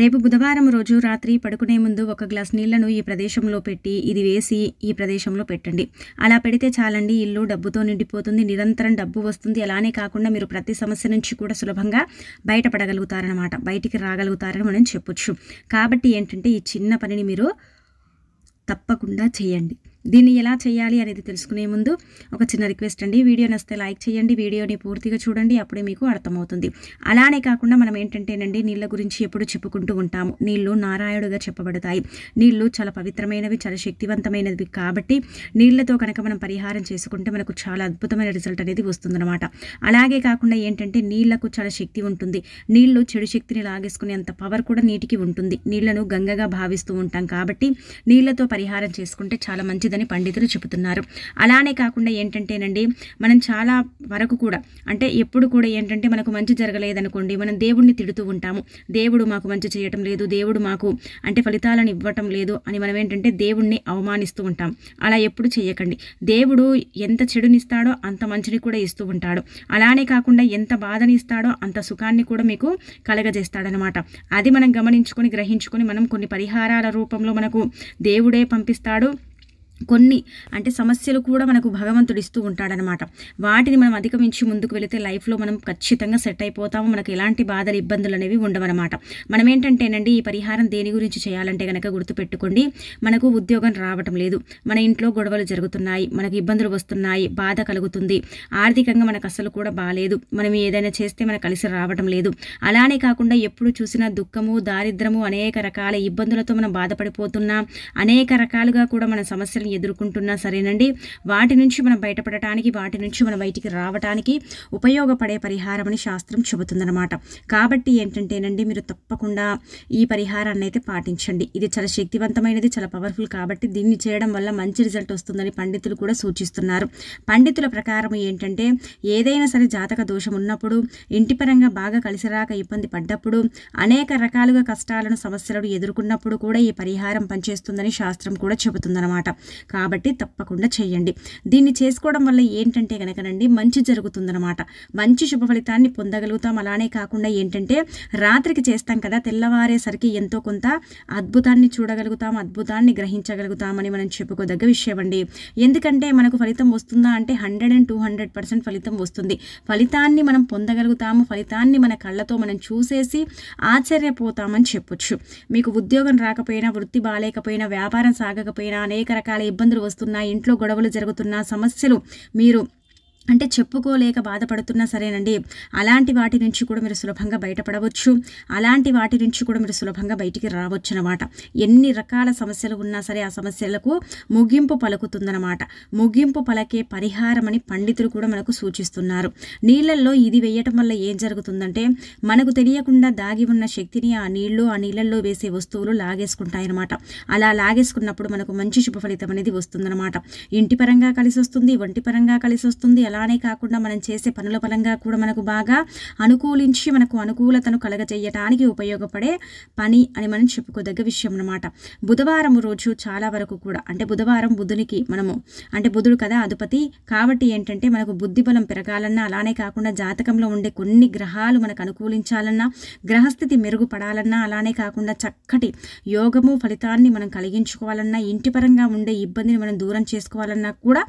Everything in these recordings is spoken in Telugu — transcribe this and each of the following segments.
రేపు బుధవారం రోజు రాత్రి పడుకునే ముందు ఒక గ్లాస్ నీళ్లను ఈ ప్రదేశంలో పెట్టి ఇది వేసి ఈ ప్రదేశంలో పెట్టండి అలా పెడితే చాలండి ఇల్లు డబ్బుతో నిండిపోతుంది నిరంతరం డబ్బు వస్తుంది అలానే కాకుండా మీరు ప్రతి సమస్య నుంచి కూడా సులభంగా బయటపడగలుగుతారనమాట బయటికి రాగలుగుతారని మనం చెప్పొచ్చు కాబట్టి ఏంటంటే ఈ చిన్న పనిని మీరు తప్పకుండా చేయండి దీన్ని ఎలా చేయాలి అనేది తెలుసుకునే ముందు ఒక చిన్న రిక్వెస్ట్ అండి వీడియో నస్తే లైక్ చేయండి వీడియోని పూర్తిగా చూడండి అప్పుడే మీకు అర్థమవుతుంది అలానే కాకుండా మనం ఏంటంటేనండి నీళ్ళ గురించి ఎప్పుడు చెప్పుకుంటూ ఉంటాము నీళ్లు నారాయణుడుగా చెప్పబడతాయి నీళ్లు చాలా పవిత్రమైనవి చాలా శక్తివంతమైనవి కాబట్టి నీళ్లతో కనుక మనం పరిహారం చేసుకుంటే మనకు చాలా అద్భుతమైన రిజల్ట్ అనేది వస్తుందన్నమాట అలాగే కాకుండా ఏంటంటే నీళ్లకు చాలా శక్తి ఉంటుంది నీళ్లు చెడు శక్తిని లాగేసుకునే అంత పవర్ కూడా నీటికి ఉంటుంది నీళ్లను గంగగా భావిస్తూ ఉంటాం కాబట్టి నీళ్లతో పరిహారం చేసుకుంటే చాలా మంచిది ఉండదని పండితులు చెబుతున్నారు అలానే కాకుండా ఏంటంటేనండి మనం చాలా వరకు కూడా అంటే ఎప్పుడు కూడా ఏంటంటే మనకు మంచి జరగలేదనుకోండి మనం దేవుడిని తిడుతూ ఉంటాము దేవుడు మాకు మంచి చేయటం లేదు దేవుడు మాకు అంటే ఫలితాలను ఇవ్వటం లేదు అని మనం ఏంటంటే దేవుణ్ణి అవమానిస్తూ ఉంటాం అలా ఎప్పుడు చేయకండి దేవుడు ఎంత చెడునిస్తాడో అంత మంచిని కూడా ఇస్తూ ఉంటాడు అలానే కాకుండా ఎంత బాధని ఇస్తాడో అంత సుఖాన్ని కూడా మీకు కలగజేస్తాడనమాట అది మనం గమనించుకొని గ్రహించుకొని మనం కొన్ని పరిహారాల రూపంలో మనకు దేవుడే పంపిస్తాడు కొన్ని అంటే సమస్యలు కూడా మనకు భగవంతుడు ఇస్తూ ఉంటాడనమాట వాటిని మనం అధిగమించి ముందుకు వెళితే లైఫ్లో మనం ఖచ్చితంగా సెట్ అయిపోతాము మనకు ఎలాంటి బాధలు ఇబ్బందులు అనేవి ఉండవన్నమాట మనం ఏంటంటేనండి ఈ పరిహారం దేని గురించి చేయాలంటే కనుక గుర్తుపెట్టుకోండి మనకు ఉద్యోగం రావటం లేదు మన ఇంట్లో గొడవలు జరుగుతున్నాయి మనకు ఇబ్బందులు వస్తున్నాయి బాధ కలుగుతుంది ఆర్థికంగా మనకు అసలు కూడా బాగాలేదు మనం ఏదైనా చేస్తే మనకు కలిసి రావటం లేదు అలానే కాకుండా ఎప్పుడు చూసినా దుఃఖము దారిద్రము అనేక రకాల ఇబ్బందులతో మనం బాధపడిపోతున్నా అనేక రకాలుగా కూడా మన సమస్యలు సమస్యలు ఎదుర్కొంటున్నా సరేనండి వాటి నుంచి మనం బయటపడటానికి వాటి నుంచి మనం బయటికి రావటానికి ఉపయోగపడే పరిహారం అని శాస్త్రం చెబుతుందన్నమాట కాబట్టి ఏంటంటేనండి మీరు తప్పకుండా ఈ పరిహారాన్ని అయితే పాటించండి ఇది చాలా శక్తివంతమైనది చాలా పవర్ఫుల్ కాబట్టి దీన్ని చేయడం వల్ల మంచి రిజల్ట్ వస్తుందని పండితులు కూడా సూచిస్తున్నారు పండితుల ప్రకారం ఏంటంటే ఏదైనా సరే జాతక దోషం ఉన్నప్పుడు ఇంటి పరంగా బాగా కలిసిరాక ఇబ్బంది పడ్డప్పుడు అనేక రకాలుగా కష్టాలను సమస్యలను ఎదుర్కొన్నప్పుడు కూడా ఈ పరిహారం పనిచేస్తుందని శాస్త్రం కూడా చెబుతుందన్నమాట కాబట్టి తప్పకుండా చేయండి దీన్ని చేసుకోవడం వల్ల ఏంటంటే కనుకనండి మంచి జరుగుతుందనమాట మంచి శుభ ఫలితాన్ని పొందగలుగుతాం అలానే కాకుండా ఏంటంటే రాత్రికి చేస్తాం కదా తెల్లవారేసరికి ఎంతో కొంత అద్భుతాన్ని చూడగలుగుతాం అద్భుతాన్ని గ్రహించగలుగుతామని మనం చెప్పుకోదగ్గ విషయం అండి ఎందుకంటే మనకు ఫలితం వస్తుందా అంటే hundred and two hundred percent ఫలితం వస్తుంది ఫలితాన్ని మనం పొందగలుగుతాము ఫలితాన్ని మన కళ్ళతో మనం చూసేసి ఆశ్చర్యపోతామని చెప్పొచ్చు మీకు ఉద్యోగం రాకపోయినా వృత్తి బాగాలేకపోయినా వ్యాపారం సాగకపోయినా అనేక రకాల ఇబ్బందులు వస్తున్నా ఇంట్లో గొడవలు జరుగుతున్నా సమస్యలు మీరు అంటే చెప్పుకోలేక బాధపడుతున్నా సరేనండి అలాంటి వాటి నుంచి కూడా మీరు సులభంగా బయటపడవచ్చు అలాంటి వాటి నుంచి కూడా మీరు సులభంగా బయటికి రావచ్చు అనమాట ఎన్ని రకాల సమస్యలు ఉన్నా సరే ఆ సమస్యలకు ముగింపు పలుకుతుందనమాట ముగింపు పలకే పరిహారం అని పండితులు కూడా మనకు సూచిస్తున్నారు నీళ్ళల్లో ఇది వేయటం వల్ల ఏం జరుగుతుందంటే మనకు తెలియకుండా దాగి ఉన్న శక్తిని ఆ నీళ్లు ఆ నీళ్ళల్లో వేసే వస్తువులు లాగేసుకుంటాయన్నమాట అలా లాగేసుకున్నప్పుడు మనకు మంచి శుభ ఫలితం అనేది వస్తుందన్నమాట ఇంటి పరంగా కలిసి వస్తుంది ఒంటి పరంగా కలిసి వస్తుంది అలా అలానే కాకుండా మనం చేసే పనుల పరంగా కూడా మనకు బాగా అనుకూలించి మనకు అనుకూలతను కలగజేయటానికి ఉపయోగపడే పని అని మనం చెప్పుకోదగ్గ విషయం అనమాట బుధవారం రోజు చాలా వరకు కూడా అంటే బుధవారం బుధునికి మనము అంటే బుధుడు కదా అధిపతి కాబట్టి ఏంటంటే మనకు బుద్ధి బలం పెరగాలన్నా అలానే కాకుండా జాతకంలో ఉండే కొన్ని గ్రహాలు మనకు అనుకూలించాలన్నా గ్రహస్థితి మెరుగుపడాలన్నా అలానే కాకుండా చక్కటి యోగము ఫలితాన్ని మనం కలిగించుకోవాలన్నా ఇంటి పరంగా ఉండే ఇబ్బందిని మనం దూరం చేసుకోవాలన్నా కూడా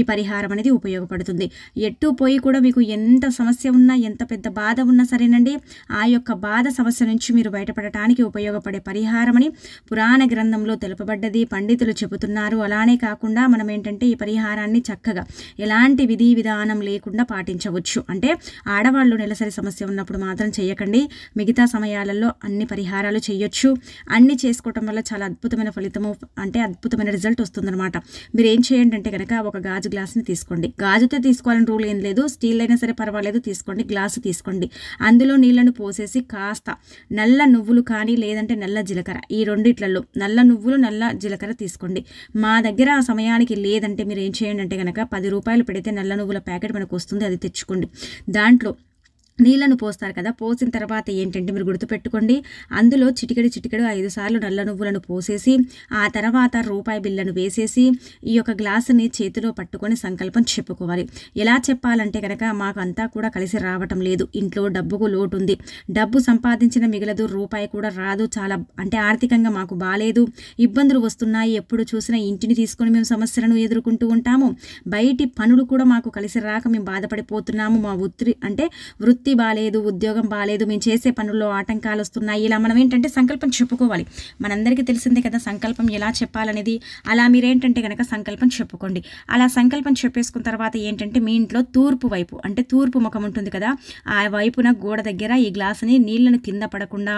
ఈ పరిహారం అనేది ఉపయోగపడుతుంది ఎట్టు పోయి కూడా మీకు ఎంత సమస్య ఉన్నా ఎంత పెద్ద బాధ ఉన్నా సరేనండి ఆ యొక్క బాధ సమస్య నుంచి మీరు బయటపడటానికి ఉపయోగపడే పరిహారమని పురాణ గ్రంథంలో తెలుపబడ్డది పండితులు చెబుతున్నారు అలానే కాకుండా మనం ఏంటంటే ఈ పరిహారాన్ని చక్కగా ఎలాంటి విధి విధానం లేకుండా పాటించవచ్చు అంటే ఆడవాళ్ళు నెలసరి సమస్య ఉన్నప్పుడు మాత్రం చేయకండి మిగతా సమయాలలో అన్ని పరిహారాలు చేయొచ్చు అన్ని చేసుకోవటం వల్ల చాలా అద్భుతమైన ఫలితము అంటే అద్భుతమైన రిజల్ట్ వస్తుందన్నమాట మీరు ఏం చేయండి అంటే కనుక ఒక గాజు గ్లాస్ని తీసుకోండి గాజుతో తీసుకు తీసుకోవాలని రూల్ ఏం లేదు స్టీల్ అయినా సరే పర్వాలేదు తీసుకోండి గ్లాసు తీసుకోండి అందులో నీళ్లను పోసేసి కాస్త నల్ల నువ్వులు కానీ లేదంటే నల్ల జీలకర్ర ఈ రెండిట్లలో నల్ల నువ్వులు నల్ల జీలకర్ర తీసుకోండి మా దగ్గర ఆ సమయానికి లేదంటే మీరు ఏం చేయండి అంటే కనుక పది రూపాయలు పెడితే నల్ల నువ్వుల ప్యాకెట్ మనకు వస్తుంది అది తెచ్చుకోండి దాంట్లో నీళ్లను పోస్తారు కదా పోసిన తర్వాత ఏంటంటే మీరు గుర్తుపెట్టుకోండి అందులో చిటికెడు చిటికెడు ఐదు సార్లు నల్ల నువ్వులను పోసేసి ఆ తర్వాత రూపాయి బిల్లను వేసేసి ఈ యొక్క గ్లాసుని చేతిలో పట్టుకొని సంకల్పం చెప్పుకోవాలి ఎలా చెప్పాలంటే కనుక మాకు అంతా కూడా కలిసి రావటం లేదు ఇంట్లో డబ్బుకు లోటు ఉంది డబ్బు సంపాదించిన మిగలదు రూపాయి కూడా రాదు చాలా అంటే ఆర్థికంగా మాకు బాగాలేదు ఇబ్బందులు వస్తున్నాయి ఎప్పుడు చూసినా ఇంటిని తీసుకొని మేము సమస్యలను ఎదుర్కొంటూ ఉంటాము బయటి పనులు కూడా మాకు కలిసి రాక మేము బాధపడిపోతున్నాము మా వృత్తి అంటే వృత్తి వృత్తి బాగాలేదు ఉద్యోగం బాగాలేదు మేము చేసే పనుల్లో ఆటంకాలు వస్తున్నాయి ఇలా మనం ఏంటంటే సంకల్పం చెప్పుకోవాలి మనందరికీ తెలిసిందే కదా సంకల్పం ఎలా చెప్పాలనేది అలా మీరేంటంటే కనుక సంకల్పం చెప్పుకోండి అలా సంకల్పం చెప్పేసుకున్న తర్వాత ఏంటంటే మీ ఇంట్లో తూర్పు వైపు అంటే తూర్పు ముఖం ఉంటుంది కదా ఆ వైపున గోడ దగ్గర ఈ గ్లాసుని నీళ్లను కింద పడకుండా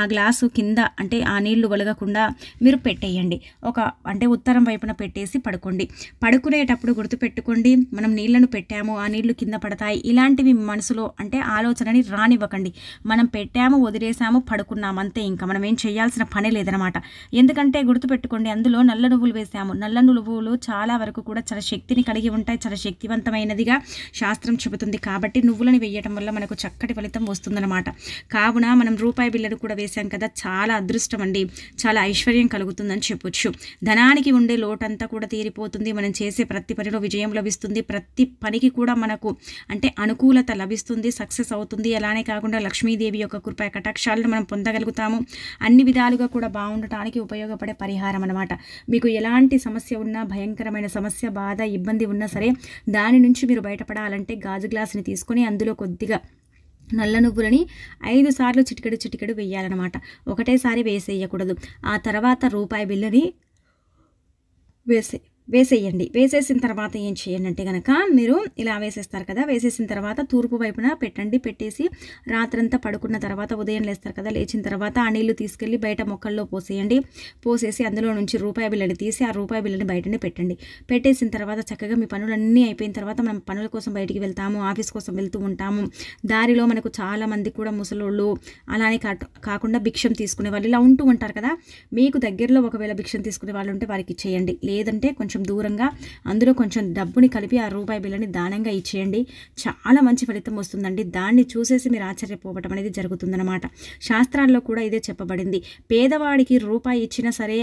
ఆ గ్లాసు కింద అంటే ఆ నీళ్లు ఒలగకుండా మీరు పెట్టేయండి ఒక అంటే ఉత్తరం వైపున పెట్టేసి పడుకోండి పడుకునేటప్పుడు గుర్తుపెట్టుకోండి మనం నీళ్లను పెట్టాము ఆ నీళ్లు కింద పడతాయి ఇలాంటివి మనసులో అంటే ఆలోచనని రానివ్వకండి మనం పెట్టాము వదిలేసాము పడుకున్నాము అంతే ఇంకా మనం ఏం చేయాల్సిన పనే లేదనమాట ఎందుకంటే గుర్తుపెట్టుకోండి అందులో నల్ల నువ్వులు వేసాము నల్ల నువ్వులు చాలా వరకు కూడా చాలా శక్తిని కలిగి ఉంటాయి చాలా శక్తివంతమైనదిగా శాస్త్రం చెబుతుంది కాబట్టి నువ్వులను వేయటం వల్ల మనకు చక్కటి ఫలితం వస్తుందన్నమాట కావున మనం రూపాయి బిల్లను కూడా వేసాం కదా చాలా అదృష్టం అండి చాలా ఐశ్వర్యం కలుగుతుందని చెప్పొచ్చు ధనానికి ఉండే లోటంతా కూడా తీరిపోతుంది మనం చేసే ప్రతి పనిలో విజయం లభిస్తుంది ప్రతి పనికి కూడా మనకు అంటే అనుకూలత లభిస్తుంది సక్సెస్ సక్సెస్ అవుతుంది అలానే కాకుండా లక్ష్మీదేవి యొక్క కృప కటాక్షాలను మనం పొందగలుగుతాము అన్ని విధాలుగా కూడా బాగుండటానికి ఉపయోగపడే పరిహారం అనమాట మీకు ఎలాంటి సమస్య ఉన్నా భయంకరమైన సమస్య బాధ ఇబ్బంది ఉన్నా సరే దాని నుంచి మీరు బయటపడాలంటే గాజు గ్లాసుని తీసుకొని అందులో కొద్దిగా నల్ల నువ్వులని ఐదు సార్లు చిటికెడు చిటికెడు వేయాలన్నమాట ఒకటేసారి వేసేయకూడదు ఆ తర్వాత రూపాయి బిల్లని వేసే వేసేయండి వేసేసిన తర్వాత ఏం చేయండి అంటే కనుక మీరు ఇలా వేసేస్తారు కదా వేసేసిన తర్వాత తూర్పు వైపున పెట్టండి పెట్టేసి రాత్రంతా పడుకున్న తర్వాత ఉదయం లేస్తారు కదా లేచిన తర్వాత ఆ నీళ్లు తీసుకెళ్ళి బయట మొక్కల్లో పోసేయండి పోసేసి అందులో నుంచి రూపాయి బిల్లని తీసి ఆ రూపాయి బిల్లని బయటనే పెట్టండి పెట్టేసిన తర్వాత చక్కగా మీ పనులన్నీ అయిపోయిన తర్వాత మనం పనుల కోసం బయటికి వెళ్తాము ఆఫీస్ కోసం వెళ్తూ ఉంటాము దారిలో మనకు చాలామంది కూడా ముసలోళ్ళు అలానే కాకుండా భిక్షం తీసుకునే వాళ్ళు ఇలా ఉంటూ ఉంటారు కదా మీకు దగ్గరలో ఒకవేళ భిక్షం తీసుకునే వాళ్ళు ఉంటే వారికి చేయండి లేదంటే కొంచెం కొంచెం దూరంగా అందులో కొంచెం డబ్బుని కలిపి ఆ రూపాయి బిల్లని దానంగా ఇచ్చేయండి చాలా మంచి ఫలితం వస్తుందండి దాన్ని చూసేసి మీరు ఆశ్చర్యపోవటం అనేది జరుగుతుందన్నమాట శాస్త్రాల్లో కూడా ఇదే చెప్పబడింది పేదవాడికి రూపాయి ఇచ్చినా సరే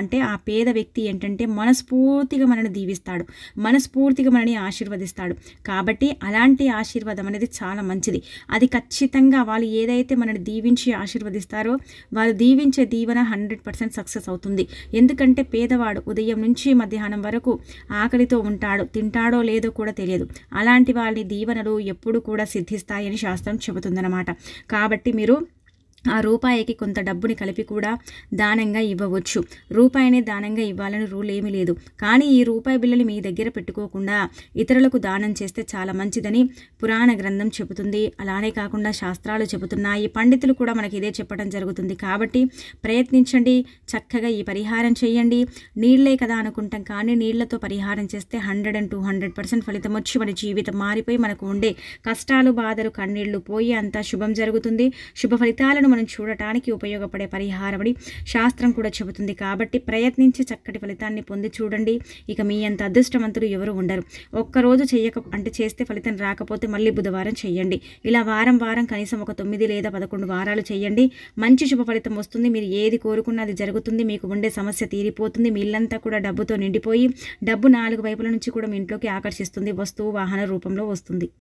అంటే ఆ పేద వ్యక్తి ఏంటంటే మనస్ఫూర్తిగా మనల్ని దీవిస్తాడు మనస్ఫూర్తిగా మనని ఆశీర్వదిస్తాడు కాబట్టి అలాంటి ఆశీర్వాదం అనేది చాలా మంచిది అది ఖచ్చితంగా వాళ్ళు ఏదైతే మనని దీవించి ఆశీర్వదిస్తారో వాళ్ళు దీవించే దీవెన హండ్రెడ్ పర్సెంట్ సక్సెస్ అవుతుంది ఎందుకంటే పేదవాడు ఉదయం నుంచి మధ్యాహ్నం మధ్యాహ్నం వరకు ఆకలితో ఉంటాడు తింటాడో లేదో కూడా తెలియదు అలాంటి వాళ్ళని దీవెనలు ఎప్పుడు కూడా సిద్ధిస్తాయని శాస్త్రం చెబుతుందన్నమాట కాబట్టి మీరు ఆ రూపాయికి కొంత డబ్బుని కలిపి కూడా దానంగా ఇవ్వవచ్చు రూపాయినే దానంగా ఇవ్వాలని రూల్ ఏమీ లేదు కానీ ఈ రూపాయి బిల్లని మీ దగ్గర పెట్టుకోకుండా ఇతరులకు దానం చేస్తే చాలా మంచిదని పురాణ గ్రంథం చెబుతుంది అలానే కాకుండా శాస్త్రాలు చెబుతున్నాయి పండితులు కూడా మనకి ఇదే చెప్పడం జరుగుతుంది కాబట్టి ప్రయత్నించండి చక్కగా ఈ పరిహారం చేయండి నీళ్లే కదా అనుకుంటాం కానీ నీళ్లతో పరిహారం చేస్తే hundred and two hundred percent ఫలితం వచ్చి మన జీవితం మారిపోయి మనకు ఉండే కష్టాలు బాధలు కన్నీళ్లు పోయి అంతా శుభం జరుగుతుంది శుభ ఫలితాలను మనం చూడటానికి ఉపయోగపడే పరిహారమని శాస్త్రం కూడా చెబుతుంది కాబట్టి ప్రయత్నించి చక్కటి ఫలితాన్ని పొంది చూడండి ఇక మీ అంత అదృష్టవంతులు ఎవరు ఉండరు ఒక్కరోజు చేయక అంటే చేస్తే ఫలితం రాకపోతే మళ్ళీ బుధవారం చేయండి ఇలా వారం వారం కనీసం ఒక తొమ్మిది లేదా పదకొండు వారాలు చేయండి మంచి శుభ ఫలితం వస్తుంది మీరు ఏది కోరుకున్నా అది జరుగుతుంది మీకు ఉండే సమస్య తీరిపోతుంది మీ ఇల్లంతా కూడా డబ్బుతో నిండిపోయి డబ్బు నాలుగు వైపుల నుంచి కూడా మీ ఇంట్లోకి ఆకర్షిస్తుంది వస్తువు వాహన రూపంలో వస్తుంది